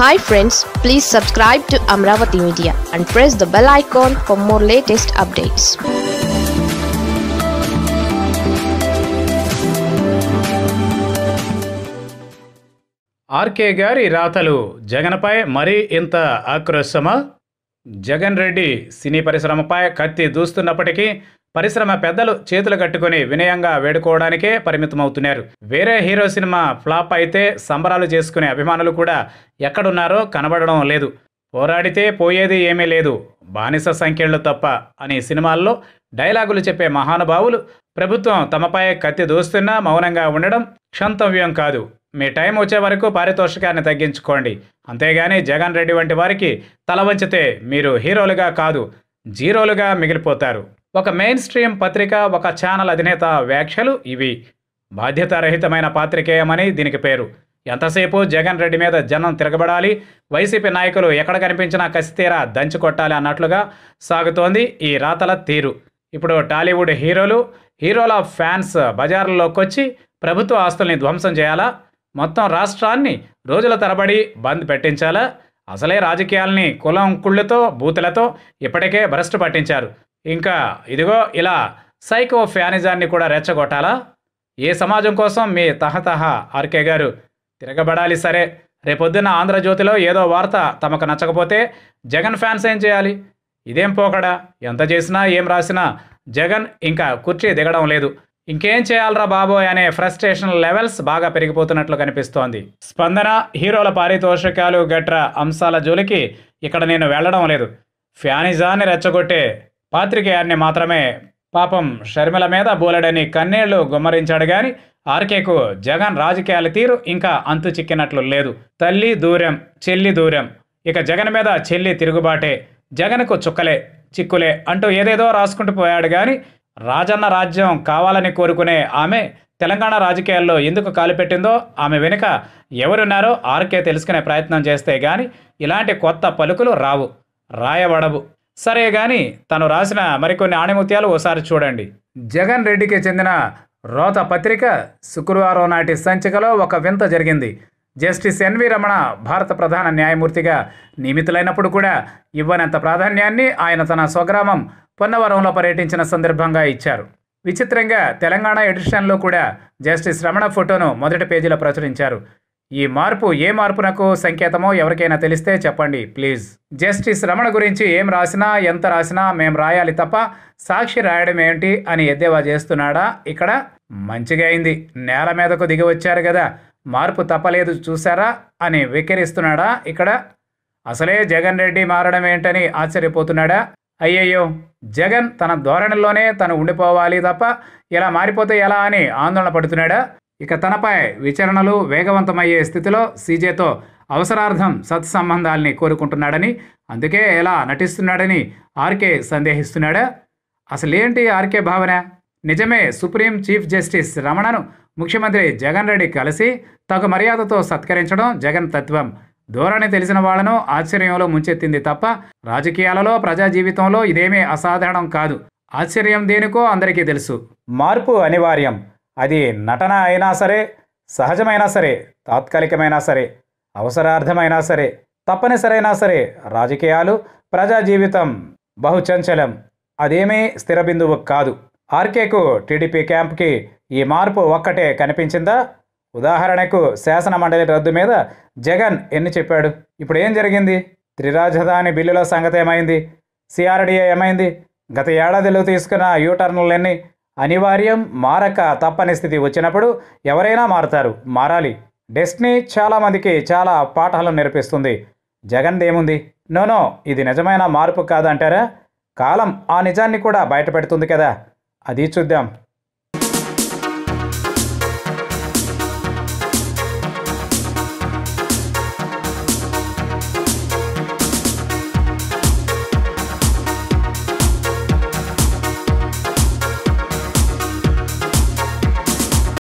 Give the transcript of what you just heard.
hi friends please subscribe to Amaravati media and press the bell icon for more latest updates RK గారి రాతలు జగన్పై మరీ ఇంత ఆక్రోశమా జగన్ రెడ్డి సినీ పరిశ్రమపై కత్తి దూస్తున్నప్పటికీ పరిశ్రమ పెద్దలు చేతులు కట్టుకుని వినయంగా వేడుకోవడానికే పరిమితమవుతున్నారు వేరే హీరో సినిమా ఫ్లాప్ అయితే సంబరాలు చేసుకునే అభిమానులు కూడా ఎక్కడున్నారో కనబడడం లేదు పోరాడితే పోయేది ఏమీ లేదు బానిస సంఖ్యలు తప్ప అనే సినిమాల్లో డైలాగులు చెప్పే మహానుభావులు ప్రభుత్వం తమపై కత్తి దూస్తున్నా మౌనంగా ఉండడం క్షంతవ్యం కాదు మీ టైం వచ్చే వరకు పారితోషికాన్ని తగ్గించుకోండి అంతేగాని జగన్ రెడ్డి వంటి వారికి తల వంచితే మీరు హీరోలుగా కాదు జీరోలుగా మిగిలిపోతారు ఒక మెయిన్ స్ట్రీమ్ పత్రిక ఒక ఛానల్ అధినేత వ్యాఖ్యలు ఇవి బాధ్యతారహితమైన పాత్రికేయమని దీనికి పేరు ఎంతసేపు జగన్ రెడ్డి మీద జనం తిరగబడాలి వైసీపీ నాయకులు ఎక్కడ కనిపించినా కసితీరా దంచుకొట్టాలి అన్నట్లుగా సాగుతోంది ఈ రాతల తీరు ఇప్పుడు టాలీవుడ్ హీరోలు హీరోల ఫ్యాన్స్ బజార్లలోకొచ్చి ప్రభుత్వ ఆస్తుల్ని ధ్వంసం చేయాలా మొత్తం రాష్ట్రాన్ని రోజుల తరబడి బంద్ పెట్టించాలా అసలే రాజకీయాల్ని కులం కుళ్ళుతో బూతులతో ఇప్పటికే భ్రష్టు పట్టించారు ఇంకా ఇదిగో ఇలా సైకో ఫ్యానిజాన్ని కూడా రెచ్చగొట్టాలా ఏ సమాజం కోసం మీ తహతహ ఆర్కే గారు తిరగబడాలి సరే రేపొద్దున ఆంధ్రజ్యోతిలో ఏదో వార్త తమకు నచ్చకపోతే జగన్ ఫ్యాన్స్ ఏం చేయాలి ఇదేం పోకడా ఎంత చేసినా ఏం రాసినా జగన్ ఇంకా కుర్చీ దిగడం లేదు ఇంకేం చేయాలరా బాబోయ్ అనే ఫ్రస్ట్రేషన్ లెవెల్స్ బాగా పెరిగిపోతున్నట్లు కనిపిస్తోంది స్పందన హీరోల పారితోషికాలు గట్ర అంశాల జోలికి ఇక్కడ నేను వెళ్ళడం లేదు ఫ్యానిజాన్ని రెచ్చగొట్టే పాత్రికేయాన్ని మాత్రమే పాపం షర్మిల మీద బోలెడని కన్నీళ్లు గుమ్మరించాడు గాని ఆర్కేకు జగన్ రాజకీయాల తీరు ఇంకా అంతు చిక్కినట్లు లేదు తల్లి దూరం చెల్లి దూరం ఇక జగన్ మీద చెల్లి తిరుగుబాటే జగన్కు చుక్కలే చిక్కులే అంటూ ఏదేదో రాసుకుంటూ పోయాడు గాని రాజన్న రాజ్యం కావాలని కోరుకునే ఆమె తెలంగాణ రాజకీయాల్లో ఎందుకు కాలుపెట్టిందో ఆమె వెనుక ఎవరున్నారో ఆర్కే తెలుసుకునే ప్రయత్నం చేస్తే గాని ఇలాంటి కొత్త పలుకులు రావు రాయబడవు సరే కానీ తను రాసిన మరికొన్ని ఆణిముత్యాలు ఓసారి చూడండి జగన్ రెడ్డికి చెందిన రోత పత్రిక శుక్రవారం నాటి సంచికలో ఒక వింత జరిగింది జస్టిస్ ఎన్వి రమణ భారత ప్రధాన న్యాయమూర్తిగా నియమితులైనప్పుడు కూడా ఇవ్వనంత ప్రాధాన్యాన్ని ఆయన తన స్వగ్రామం పొన్నవరంలో పర్యటించిన సందర్భంగా ఇచ్చారు విచిత్రంగా తెలంగాణ ఎడిషన్లో కూడా జస్టిస్ రమణ ఫోటోను మొదటి పేజీలో ప్రచురించారు ఈ మార్పు ఏ మార్పునకు సంకేతమో ఎవరికైనా తెలిస్తే చెప్పండి ప్లీజ్ జస్టిస్ రమణ గురించి ఏం రాసినా ఎంత రాసినా మేం రాయాలి తప్ప సాక్షి రాయడం ఏంటి అని ఎద్దేవా చేస్తున్నాడా ఇక్కడ మంచిగా అయింది నేల మీదకు దిగి వచ్చారు కదా మార్పు తప్పలేదు చూసారా అని వెక్కిరిస్తున్నాడా ఇక్కడ అసలే జగన్ రెడ్డి మారడం ఏంటని ఆశ్చర్యపోతున్నాడా అయ్యయ్యో జగన్ తన ధోరణిలోనే తను ఉండిపోవాలి తప్ప ఇలా మారిపోతే ఎలా అని ఆందోళన పడుతున్నాడా ఇక తనపై విచారణలు వేగవంతమయ్యే స్థితిలో సీజేతో అవసరార్థం సత్సంబంధాల్ని కోరుకుంటున్నాడని అందుకే ఎలా నటిస్తున్నాడని ఆర్కే సందేహిస్తున్నాడా అసలేంటి ఆర్కే భావన నిజమే సుప్రీం చీఫ్ జస్టిస్ రమణను ముఖ్యమంత్రి జగన్ రెడ్డి కలిసి తగు మర్యాదతో సత్కరించడం జగన్ తత్వం ధోరణి తెలిసిన వాళ్లను ఆశ్చర్యంలో ముంచెత్తింది తప్ప రాజకీయాలలో ప్రజా జీవితంలో ఇదేమీ అసాధారణం కాదు ఆశ్చర్యం దేనికో అందరికీ తెలుసు మార్పు అనివార్యం అది నటన అయినా సరే సహజమైనా సరే తాత్కాలికమైనా సరే అవసరార్థమైనా సరే తప్పనిసరైనా సరే రాజకీయాలు ప్రజా జీవితం బహుచంచలం అదేమీ స్థిర బిందువు కాదు ఆర్కేకు టీడీపీ క్యాంప్కి ఈ మార్పు ఒక్కటే కనిపించిందా ఉదాహరణకు శాసన మండలి రద్దు మీద జగన్ ఎన్ని చెప్పాడు ఇప్పుడు ఏం జరిగింది త్రిరాజధాని బిల్లుల సంగతి ఏమైంది సిఆర్డీఏ ఏమైంది గత ఏడాదిలో తీసుకున్న యూటర్నులన్నీ అనివార్యం మారక తప్పని స్థితి వచ్చినప్పుడు ఎవరైనా మారుతారు మారాలి డెస్టినీ చాలామందికి చాలా పాఠాలను నేర్పిస్తుంది జగన్ దేముంది నోనో ఇది నిజమైన మార్పు కాదంటారా కాలం ఆ నిజాన్ని కూడా బయటపెడుతుంది కదా అది చూద్దాం